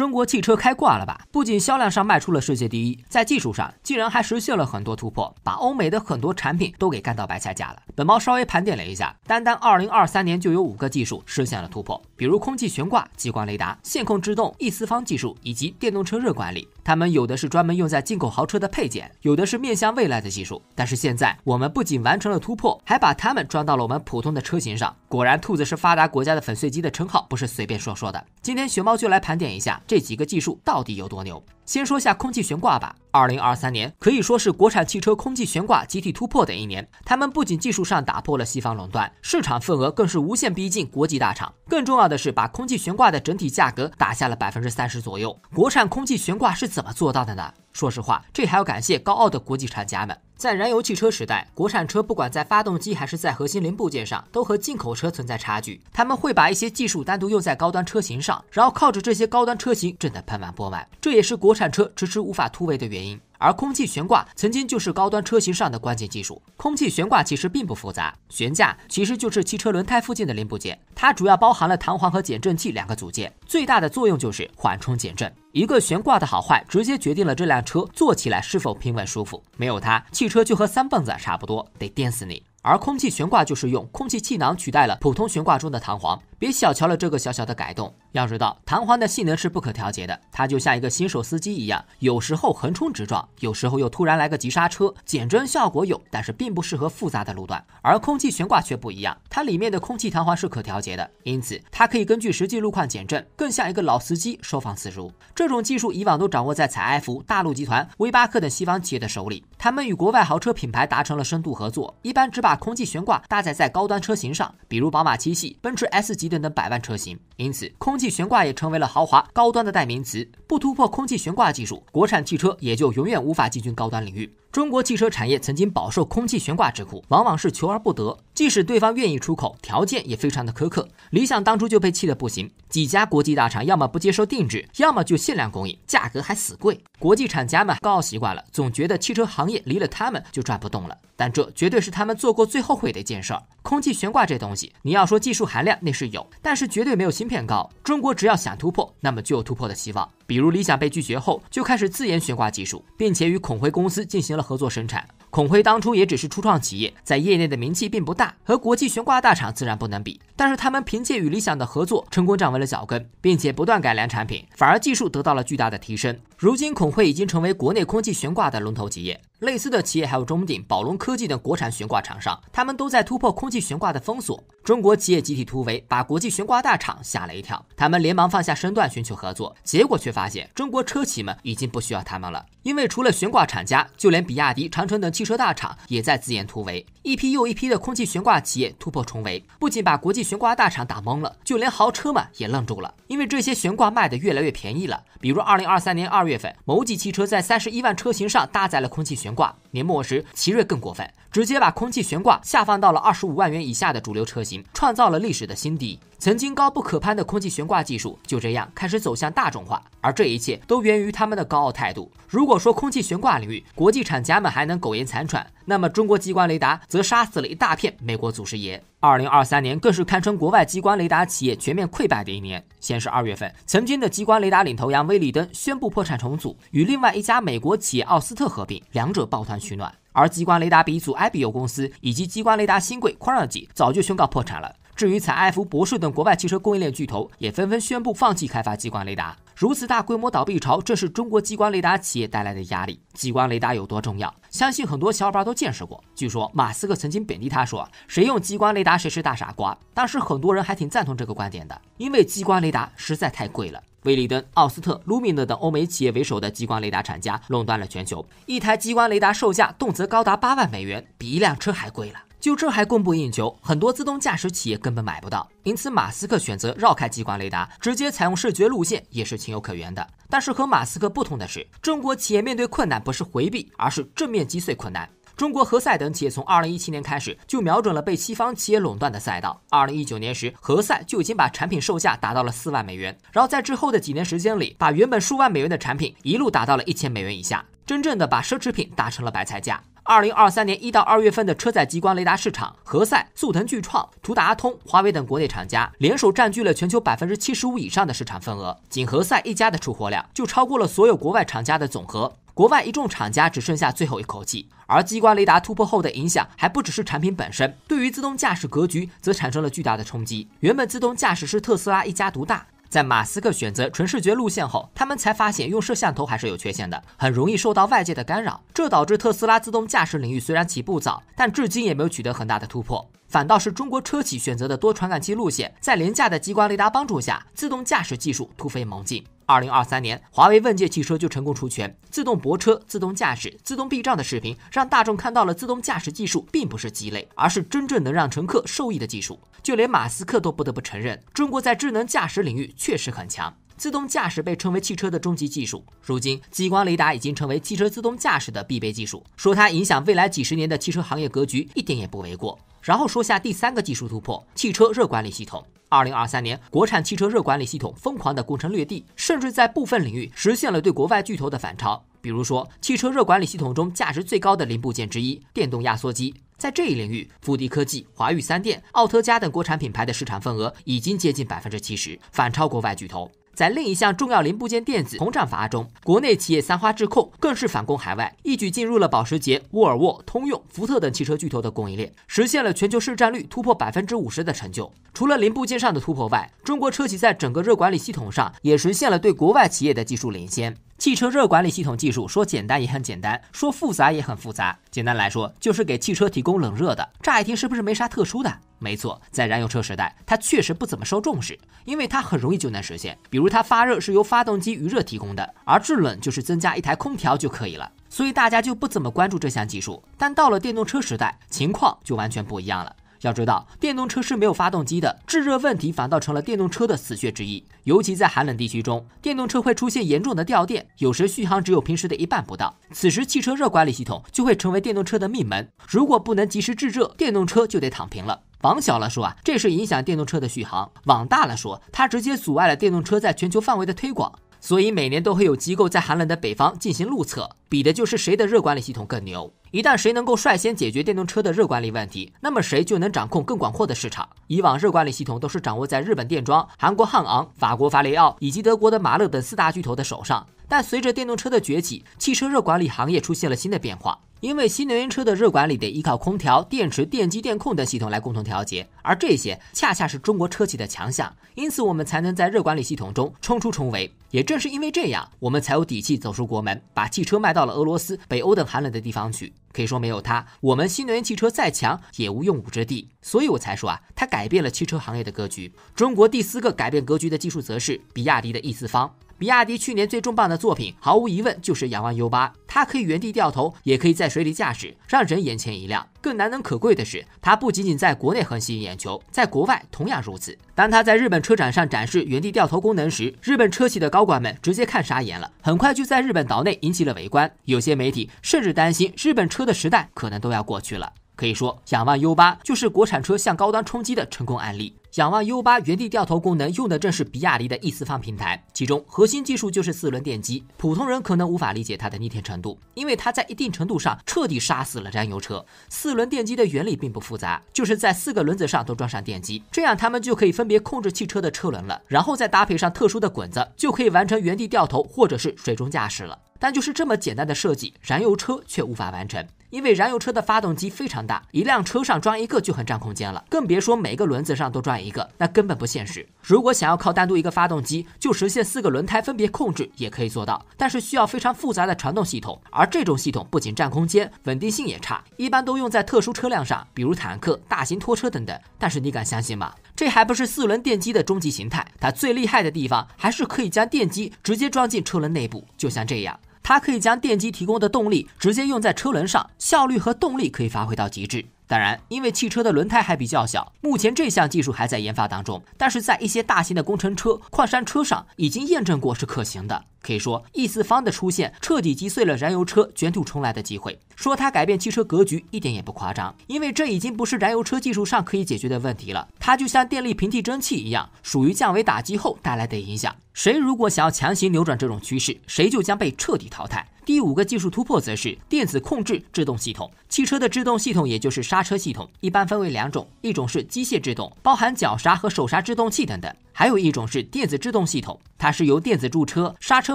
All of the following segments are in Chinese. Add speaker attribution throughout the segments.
Speaker 1: 中国汽车开挂了吧？不仅销量上卖出了世界第一，在技术上竟然还实现了很多突破，把欧美的很多产品都给干到白菜价了。本猫稍微盘点了一下，单单2023年就有五个技术实现了突破。比如空气悬挂、激光雷达、线控制动、一四方技术以及电动车热管理，它们有的是专门用在进口豪车的配件，有的是面向未来的技术。但是现在，我们不仅完成了突破，还把它们装到了我们普通的车型上。果然，兔子是发达国家的粉碎机的称号不是随便说说的。今天熊猫就来盘点一下这几个技术到底有多牛。先说下空气悬挂吧。二零二三年可以说是国产汽车空气悬挂集体突破的一年。他们不仅技术上打破了西方垄断，市场份额更是无限逼近国际大厂。更重要的是，把空气悬挂的整体价格打下了百分之三十左右。国产空气悬挂是怎么做到的呢？说实话，这还要感谢高傲的国际厂家们。在燃油汽车时代，国产车不管在发动机还是在核心零部件上，都和进口车存在差距。他们会把一些技术单独用在高端车型上，然后靠着这些高端车型挣得盆满钵满，这也是国产车迟迟无法突围的原因。而空气悬挂曾经就是高端车型上的关键技术。空气悬挂其实并不复杂，悬架其实就是汽车轮胎附近的零部件，它主要包含了弹簧和减震器两个组件，最大的作用就是缓冲减震。一个悬挂的好坏，直接决定了这辆车坐起来是否平稳舒服。没有它，汽车就和三蹦子差不多，得颠死你。而空气悬挂就是用空气气囊取代了普通悬挂中的弹簧。别小瞧了这个小小的改动，要知道弹簧的性能是不可调节的，它就像一个新手司机一样，有时候横冲直撞，有时候又突然来个急刹车。减震效果有，但是并不适合复杂的路段。而空气悬挂却不一样，它里面的空气弹簧是可调节的，因此它可以根据实际路况减震，更像一个老司机收放自如。这种技术以往都掌握在采埃孚、大陆集团、威巴克等西方企业的手里，他们与国外豪车品牌达成了深度合作，一般只把空气悬挂搭载在高端车型上，比如宝马七系、奔驰 S 级。等百万车型，因此空气悬挂也成为了豪华高端的代名词。不突破空气悬挂技术，国产汽车也就永远无法进军高端领域。中国汽车产业曾经饱受空气悬挂之苦，往往是求而不得。即使对方愿意出口，条件也非常的苛刻。理想当初就被气得不行，几家国际大厂要么不接受定制，要么就限量供应，价格还死贵。国际厂家们高习惯了，总觉得汽车行业离了他们就转不动了。但这绝对是他们做过最后悔的一件事儿。空气悬挂这东西，你要说技术含量那是有，但是绝对没有芯片高。中国只要想突破，那么就有突破的希望。比如理想被拒绝后，就开始自研悬挂技术，并且与孔辉公司进行了。合作生产，孔辉当初也只是初创企业，在业内的名气并不大，和国际悬挂大厂自然不能比。但是他们凭借与理想的合作，成功站稳了脚跟，并且不断改良产品，反而技术得到了巨大的提升。如今，孔辉已经成为国内空气悬挂的龙头企业。类似的企业还有中鼎、宝龙科技等国产悬挂厂商，他们都在突破空气悬挂的封锁。中国企业集体突围，把国际悬挂大厂吓了一跳，他们连忙放下身段寻求合作，结果却发现中国车企们已经不需要他们了，因为除了悬挂厂家，就连比亚迪、长城等汽车大厂也在自研突围。一批又一批的空气悬挂企业突破重围，不仅把国际悬挂大厂打懵了，就连豪车们也愣住了，因为这些悬挂卖的越来越便宜了。比如，二零二三年二月份，某几汽车在三十一万车型上搭载了空气悬。悬挂年末时，奇瑞更过分，直接把空气悬挂下放到了二十五万元以下的主流车型，创造了历史的新低。曾经高不可攀的空气悬挂技术就这样开始走向大众化，而这一切都源于他们的高傲态度。如果说空气悬挂领域国际厂家们还能苟延残喘，那么中国激光雷达则杀死了一大片美国祖师爷。二零二三年更是堪称国外激光雷达企业全面溃败的一年。先是二月份，曾经的激光雷达领头羊威利登宣布破产重组，与另外一家美国企业奥斯特合并，两者抱团取暖；而激光雷达鼻祖 i b b 公司以及激光雷达新贵 q u 旷 i t y 早就宣告破产了。至于采埃孚、博士等国外汽车供应链巨头也纷纷宣布放弃开发激光雷达，如此大规模倒闭潮，正是中国激光雷达企业带来的压力。激光雷达有多重要？相信很多小伙伴都见识过。据说马斯克曾经贬低他说：“谁用激光雷达，谁是大傻瓜。”当时很多人还挺赞同这个观点的，因为激光雷达实在太贵了。威利登、奥斯特、卢米勒等欧美企业为首的激光雷达厂家垄断了全球，一台激光雷达售价动辄高达八万美元，比一辆车还贵了。就这还供不应求，很多自动驾驶企业根本买不到，因此马斯克选择绕开激光雷达，直接采用视觉路线也是情有可原的。但是和马斯克不同的是，中国企业面对困难不是回避，而是正面击碎困难。中国何赛等企业从二零一七年开始就瞄准了被西方企业垄断的赛道。二零一九年时，何赛就已经把产品售价达到了四万美元，然后在之后的几年时间里，把原本数万美元的产品一路打到了一千美元以下。真正的把奢侈品打成了白菜价。二零二三年一到二月份的车载激光雷达市场，何塞、速腾、巨创、图达通、华为等国内厂家联手占据了全球百分之七十五以上的市场份额。仅何塞一家的出货量就超过了所有国外厂家的总和。国外一众厂家只剩下最后一口气。而激光雷达突破后的影响还不只是产品本身，对于自动驾驶格局则产生了巨大的冲击。原本自动驾驶是特斯拉一家独大。在马斯克选择纯视觉路线后，他们才发现用摄像头还是有缺陷的，很容易受到外界的干扰。这导致特斯拉自动驾驶领域虽然起步早，但至今也没有取得很大的突破。反倒是中国车企选择的多传感器路线，在廉价的激光雷达帮助下，自动驾驶技术突飞猛进。二零二三年，华为问界汽车就成功出圈，自动泊车、自动驾驶、自动避障的视频，让大众看到了自动驾驶技术并不是鸡肋，而是真正能让乘客受益的技术。就连马斯克都不得不承认，中国在智能驾驶领域确实很强。自动驾驶被称为汽车的终极技术，如今激光雷达已经成为汽车自动驾驶的必备技术，说它影响未来几十年的汽车行业格局一点也不为过。然后说下第三个技术突破，汽车热管理系统。二零二三年，国产汽车热管理系统疯狂的攻城略地，甚至在部分领域实现了对国外巨头的反超。比如说，汽车热管理系统中价值最高的零部件之一——电动压缩机，在这一领域，富迪科技、华域三电、奥特加等国产品牌的市场份额已经接近百分之七十，反超国外巨头。在另一项重要零部件电子膨胀法案中，国内企业三花智控更是反攻海外，一举进入了保时捷、沃尔沃、通用、福特等汽车巨头的供应链，实现了全球市占率突破百分之五十的成就。除了零部件上的突破外，中国车企在整个热管理系统上也实现了对国外企业的技术领先。汽车热管理系统技术说简单也很简单，说复杂也很复杂。简单来说，就是给汽车提供冷热的。乍一听是不是没啥特殊的？没错，在燃油车时代，它确实不怎么受重视，因为它很容易就能实现，比如它发热是由发动机余热提供的，而制冷就是增加一台空调就可以了，所以大家就不怎么关注这项技术。但到了电动车时代，情况就完全不一样了。要知道，电动车是没有发动机的，制热问题反倒成了电动车的死穴之一。尤其在寒冷地区中，电动车会出现严重的掉电，有时续航只有平时的一半不到。此时，汽车热管理系统就会成为电动车的命门。如果不能及时制热，电动车就得躺平了。往小了说啊，这是影响电动车的续航；往大了说，它直接阻碍了电动车在全球范围的推广。所以每年都会有机构在寒冷的北方进行路测，比的就是谁的热管理系统更牛。一旦谁能够率先解决电动车的热管理问题，那么谁就能掌控更广阔的市场。以往热管理系统都是掌握在日本电装、韩国汉昂、法国法雷奥以及德国的马勒等四大巨头的手上。但随着电动车的崛起，汽车热管理行业出现了新的变化。因为新能源车的热管理得依靠空调、电池、电机、电控等系统来共同调节，而这些恰恰是中国车企的强项。因此，我们才能在热管理系统中冲出重围。也正是因为这样，我们才有底气走出国门，把汽车卖到了俄罗斯、北欧等寒冷的地方去。可以说，没有它，我们新能源汽车再强也无用武之地。所以我才说啊，它改变了汽车行业的格局。中国第四个改变格局的技术则是比亚迪的 E 四方。比亚迪去年最重磅的作品，毫无疑问就是仰望 U8。它可以原地掉头，也可以在水里驾驶，让人眼前一亮。更难能可贵的是，它不仅仅在国内很吸引眼球，在国外同样如此。当它在日本车展上展示原地掉头功能时，日本车企的高管们直接看傻眼了，很快就在日本岛内引起了围观。有些媒体甚至担心，日本车的时代可能都要过去了。可以说，仰望 U8 就是国产车向高端冲击的成功案例。仰望 U8 原地掉头功能用的正是比亚迪的 E 四方平台，其中核心技术就是四轮电机。普通人可能无法理解它的逆天程度，因为它在一定程度上彻底杀死了燃油车。四轮电机的原理并不复杂，就是在四个轮子上都装上电机，这样它们就可以分别控制汽车的车轮了。然后再搭配上特殊的滚子，就可以完成原地掉头或者是水中驾驶了。但就是这么简单的设计，燃油车却无法完成。因为燃油车的发动机非常大，一辆车上装一个就很占空间了，更别说每个轮子上都装一个，那根本不现实。如果想要靠单独一个发动机就实现四个轮胎分别控制，也可以做到，但是需要非常复杂的传动系统，而这种系统不仅占空间，稳定性也差，一般都用在特殊车辆上，比如坦克、大型拖车等等。但是你敢相信吗？这还不是四轮电机的终极形态，它最厉害的地方还是可以将电机直接装进车轮内部，就像这样。它可以将电机提供的动力直接用在车轮上，效率和动力可以发挥到极致。当然，因为汽车的轮胎还比较小，目前这项技术还在研发当中。但是在一些大型的工程车、矿山车上已经验证过是可行的。可以说，E 四方的出现彻底击碎了燃油车卷土重来的机会。说它改变汽车格局一点也不夸张，因为这已经不是燃油车技术上可以解决的问题了。它就像电力平替蒸汽一样，属于降维打击后带来的影响。谁如果想要强行扭转这种趋势，谁就将被彻底淘汰。第五个技术突破则是电子控制制动系统。汽车的制动系统，也就是刹车系统，一般分为两种，一种是机械制动，包含脚刹和手刹制动器等等；还有一种是电子制动系统，它是由电子驻车、刹车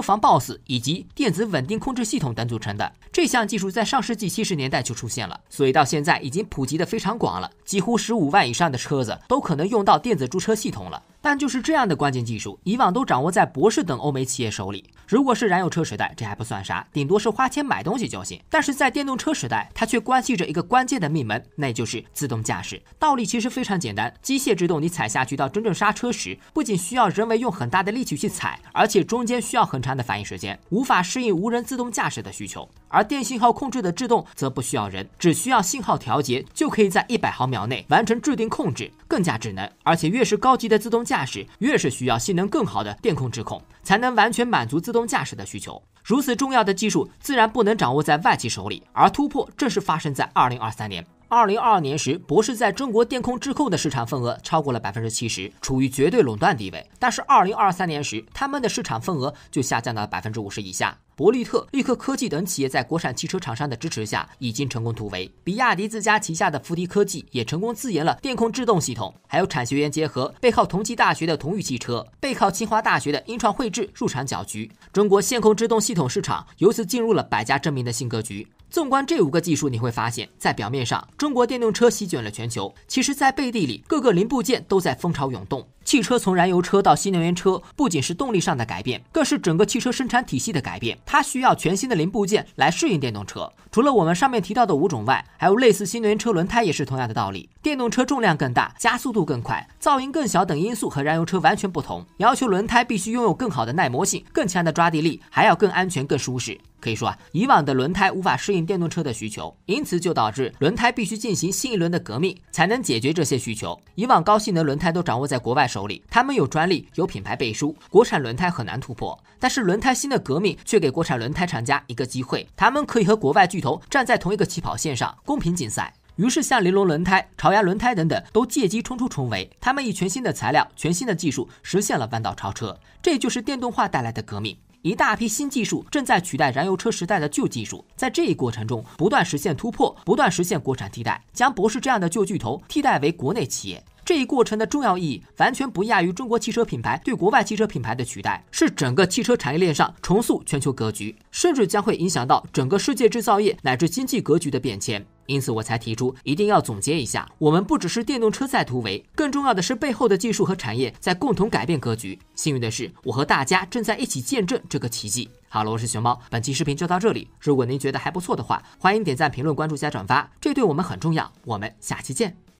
Speaker 1: 防抱死以及电子稳定控制系统等组成的。这项技术在上世纪七十年代就出现了，所以到现在已经普及的非常广了，几乎十五万以上的车子都可能用到电子驻车系统了。但就是这样的关键技术，以往都掌握在博士等欧美企业手里。如果是燃油车时代，这还不算啥，顶多是花钱买东西就行。但是在电动车时代，它却关系着一个关键的命门，那就是自动驾驶。道理其实非常简单：机械制动，你踩下去到真正刹车时，不仅需要人为用很大的力气去踩，而且中间需要很长的反应时间，无法适应无人自动驾驶的需求。而电信号控制的制动则不需要人，只需要信号调节就可以在一百毫秒内完成制定控制，更加智能。而且越是高级的自动驾驶，越是需要性能更好的电控制控，才能完全满足自动驾驶的需求。如此重要的技术，自然不能掌握在外企手里。而突破正是发生在二零二三年。二零二二年时，博世在中国电控制控的市场份额超过了百分之七十，处于绝对垄断地位。但是二零二三年时，他们的市场份额就下降到了百分之五十以下。博利特、绿克科技等企业在国产汽车厂商的支持下，已经成功突围。比亚迪自家旗下的福迪科技也成功自研了电控制动系统。还有产学研结合，背靠同济大学的同宇汽车，背靠清华大学的英创汇智入场搅局。中国线控制动系统市场由此进入了百家争鸣的新格局。纵观这五个技术，你会发现在表面上，中国电动车席卷了全球，其实，在背地里，各个零部件都在风潮涌动。汽车从燃油车到新能源车，不仅是动力上的改变，更是整个汽车生产体系的改变。它需要全新的零部件来适应电动车。除了我们上面提到的五种外，还有类似新能源车轮胎也是同样的道理。电动车重量更大，加速度更快，噪音更小等因素和燃油车完全不同，要求轮胎必须拥有更好的耐磨性、更强的抓地力，还要更安全、更舒适。可以说啊，以往的轮胎无法适应电动车的需求，因此就导致轮胎必须进行新一轮的革命，才能解决这些需求。以往高性能轮胎都掌握在国外手里，他们有专利，有品牌背书，国产轮胎很难突破。但是轮胎新的革命却给国产轮胎厂家一个机会，他们可以和国外巨头站在同一个起跑线上，公平竞赛。于是像玲珑轮胎、朝阳轮胎等等都借机冲出重围，他们以全新的材料、全新的技术实现了弯道超车，这就是电动化带来的革命。一大批新技术正在取代燃油车时代的旧技术，在这一过程中不断实现突破，不断实现国产替代，将博世这样的旧巨头替代为国内企业。这一过程的重要意义完全不亚于中国汽车品牌对国外汽车品牌的取代，是整个汽车产业链上重塑全球格局，甚至将会影响到整个世界制造业乃至经济格局的变迁。因此，我才提出一定要总结一下，我们不只是电动车在突围，更重要的是背后的技术和产业在共同改变格局。幸运的是，我和大家正在一起见证这个奇迹。好了，我是熊猫，本期视频就到这里。如果您觉得还不错的话，欢迎点赞、评论、关注加转发，这对我们很重要。我们下期见。